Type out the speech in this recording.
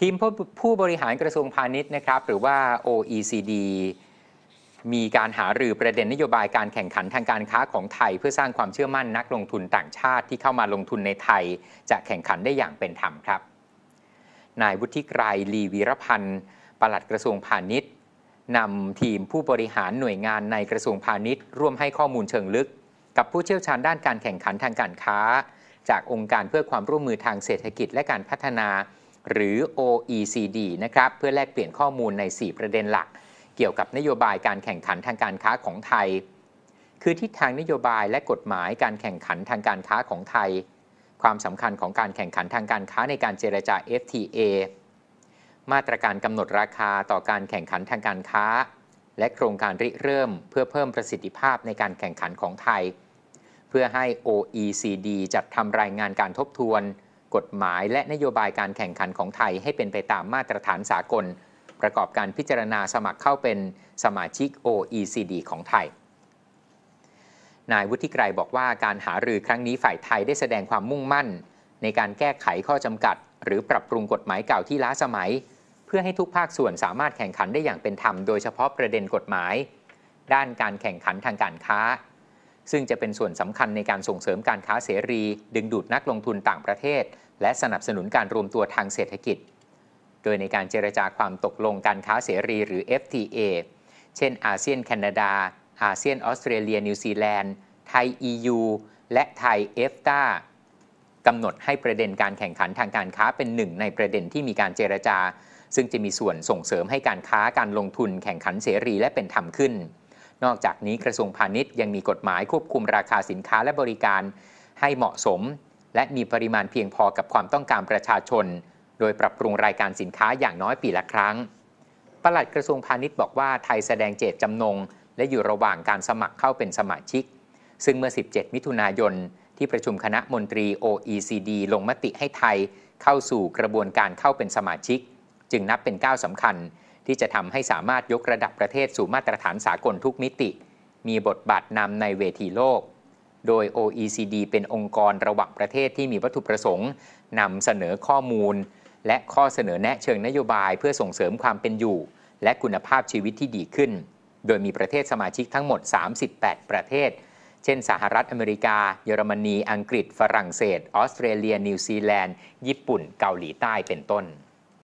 ทีมผู้บริหารกระทรวงพาณิชย์นะครับ หรือว่า OECD มีการหารือประเด็นนโยบายการแข่งขันทางการค้าของไทย เพื่อสร้างความเชื่อมั่นนักลงทุนต่างชาติที่เข้ามาลงทุนในไทย จะแข่งขันได้อย่างเป็นธรรมครับ นายวุฒิไกรลีวีรพันธ์ปลัดกระทรวงพาณิชย์นำทีมผู้บริหารหน่วยงานในกระทรวงพาณิชย์ ร่วมให้ข้อมูลเชิงลึก กับผู้เชี่ยวชาญด้านการแข่งขันทางการค้า จากองค์การเพื่อความร่วมมือทางเศรษฐกิจและการพัฒนาหรือ OECD นะครับ เพื่อแลกเปลี่ยนข้อมูลใน 4 ประเด็นหลัก เกี่ยวกับนโยบายการแข่งขันทางการค้าของไทย คือทิศทางนโยบายและกฎหมายการแข่งขันทางการค้าของไทย ความสำคัญของการแข่งขันทางการค้าในการเจรจา FTA มาตรการกำหนดราคาต่อการแข่งขันทางการค้า และโครงการริเริ่มเพื่อเพิ่มประสิทธิภาพในการแข่งขันของไทย เพื่อให้ OECD จัดทำรายงานการทบทวนกฎหมายและนโยบายการแข่งขันของไทยให้เป็นไปตามมาตรฐานสากล ประกอบการพิจารณาสมัครเข้าเป็นสมาชิก OECD ของไทย นายวุฒิไกรบอกว่าการหารือครั้งนี้ฝ่ายไทยได้แสดงความมุ่งมั่น ในการแก้ไขข้อจำกัดหรือปรับปรุงกฎหมายเก่าที่ล้าสมัย เพื่อให้ทุกภาคส่วนสามารถแข่งขันได้อย่างเป็นธรรมโดยเฉพาะประเด็นกฎหมาย ด้านการแข่งขันทางการค้าซึ่งจะเป็นส่วนสำคัญในการส่งเสริมการค้าเสรี ดึงดูดนักลงทุนต่างประเทศ และสนับสนุนการรวมตัวทางเศรษฐกิจ โดยในการเจรจาความตกลงการค้าเสรีหรือ FTA เช่น อาเซียนแคนาดา อาเซียนออสเตรเลียนิวซีแลนด์ ไทย EU และไทยเอฟตากำหนดให้ประเด็นการแข่งขันทางการค้าเป็นหนึ่งในประเด็นที่มีการเจรจา ซึ่งจะมีส่วนส่งเสริมให้การค้าการลงทุนแข่งขันเสรีและเป็นธรรมขึ้นนอกจากนี้กระทรวงพาณิชย์ยังมีกฎหมายควบคุมราคาสินค้าและบริการให้เหมาะสม และมีปริมาณเพียงพอกับความต้องการประชาชน โดยปรับปรุงรายการสินค้าอย่างน้อยปีละครั้งปลัดกระทรวงพาณิชย์บอกว่าไทยแสดงเจตจำนง และอยู่ระหว่างการสมัครเข้าเป็นสมาชิก ซึ่งเมื่อ 17 มิถุนายนที่ประชุมคณะมนตรี OECD ลงมติให้ไทยเข้าสู่กระบวนการเข้าเป็นสมาชิก จึงนับเป็นก้าวสำคัญที่จะทำให้สามารถยกระดับประเทศสู่มาตรฐานสากลทุกมิติ มีบทบาทนำในเวทีโลก โดย OECD เป็นองค์กรระหว่างประเทศที่มีวัตถุประสงค์ นำเสนอข้อมูล และข้อเสนอแนะเชิงนโยบายเพื่อส่งเสริมความเป็นอยู่ และคุณภาพชีวิตที่ดีขึ้น โดยมีประเทศสมาชิกทั้งหมด 38 ประเทศ เช่นสหรัฐอเมริกา เยอรมนี อังกฤษ ฝรั่งเศส ออสเตรเลีย นิวซีแลนด์ ญี่ปุ่น เกาหลีใต้ เป็นต้น